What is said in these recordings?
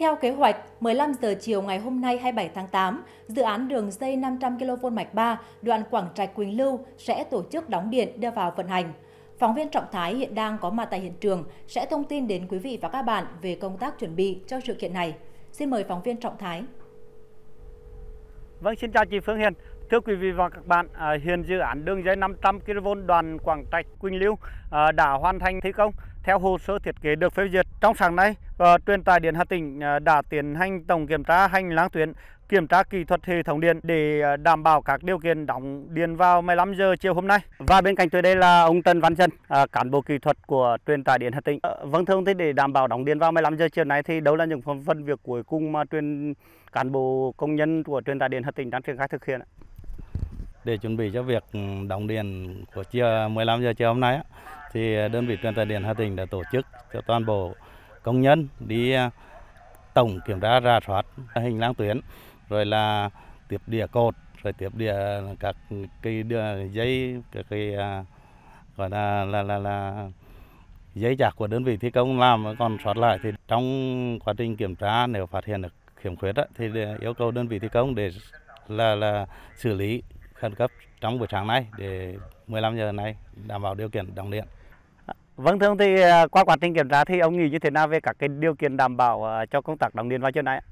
Theo kế hoạch, 15 giờ chiều ngày hôm nay 27 tháng 8, dự án đường dây 500 kV mạch 3 đoạn Quảng Trạch Quỳnh Lưu sẽ tổ chức đóng điện đưa vào vận hành. Phóng viên Trọng Thái hiện đang có mặt tại hiện trường sẽ thông tin đến quý vị và các bạn về công tác chuẩn bị cho sự kiện này. Xin mời phóng viên Trọng Thái. Vâng, xin chào chị Phương Hiền. Thưa quý vị và các bạn, à, hiện dự án đường dây 500 kV đoàn Quảng Trạch Quỳnh Lưu à, đã hoàn thành thi công theo hồ sơ thiết kế được phê duyệt. Trong sáng nay, à, truyền tải điện Hà Tĩnh đã tiến hành tổng kiểm tra hành lang tuyến, kiểm tra kỹ thuật hệ thống điện để đảm bảo các điều kiện đóng điện vào 15 giờ chiều hôm nay. Và bên cạnh tôi đây là ông trần Văn Dân, cán bộ kỹ thuật của truyền tải điện Hà Tĩnh. Ờ, vâng thưa ông, thì để đảm bảo đóng điện vào 15 giờ chiều nay thì đâu là những phần, phần việc cuối cùng mà truyền cán bộ công nhân của truyền tải điện Hà Tĩnh đang triển khai thực hiện ạ? để chuẩn bị cho việc ừ, đóng điện của chiều 15 giờ chiều hôm nay thì đơn vị truyền tải điện Hà Tĩnh đã tổ chức cho toàn bộ công nhân đi à, tổng kiểm tra rà soát hình lang tuyến rồi là tiếp địa cột rồi tiếp địa các cái dây các cái à, gọi là là là, là giấy chạc của đơn vị thi công làm còn sót lại thì trong quá trình kiểm tra nếu phát hiện được khiếm khuyết thì yêu cầu đơn vị thi công để là là xử lý khẩn cấp trong buổi sáng nay để 15 giờ nay đảm bảo điều kiện đóng điện. Vâng thưa ông thì à, qua quá trình kiểm tra thì ông nghĩ như thế nào về các cái điều kiện đảm bảo à, cho công tác đóng điện vào trưa nay?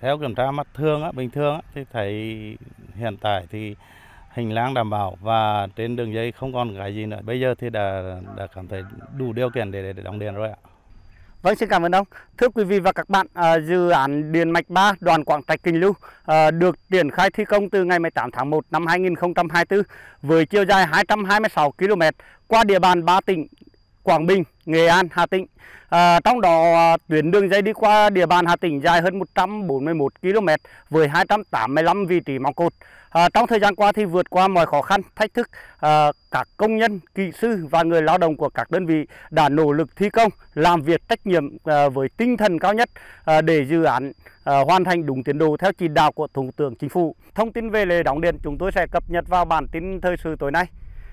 Theo kiểm tra mắt thường á, bình thường á, thì thấy hiện tại thì hành lang đảm bảo và trên đường dây không còn cái gì nữa. Bây giờ thì đã đã cảm thấy đủ điều kiện để, để đóng điện rồi ạ. Vâng, xin cảm ơn ông. Thưa quý vị và các bạn, à, dự án Điện Mạch 3 Đoàn Quảng Trạch Kinh Lưu à, được triển khai thi công từ ngày 18 tháng 1 năm 2024 với chiều dài 226 km qua địa bàn 3 tỉnh Quảng Bình, Nghệ An, Hà Tĩnh. À, trong đó à, tuyến đường dây đi qua địa bàn Hà Tĩnh dài hơn 141 km với 285 vị trí móng cột. À, trong thời gian qua thì vượt qua mọi khó khăn, thách thức, à, các công nhân, kỹ sư và người lao động của các đơn vị đã nỗ lực thi công, làm việc trách nhiệm à, với tinh thần cao nhất à, để dự án à, hoàn thành đúng tiến độ theo chỉ đạo của Thủ tướng Chính phủ. Thông tin về lễ đóng điện chúng tôi sẽ cập nhật vào bản tin thời sự tối nay.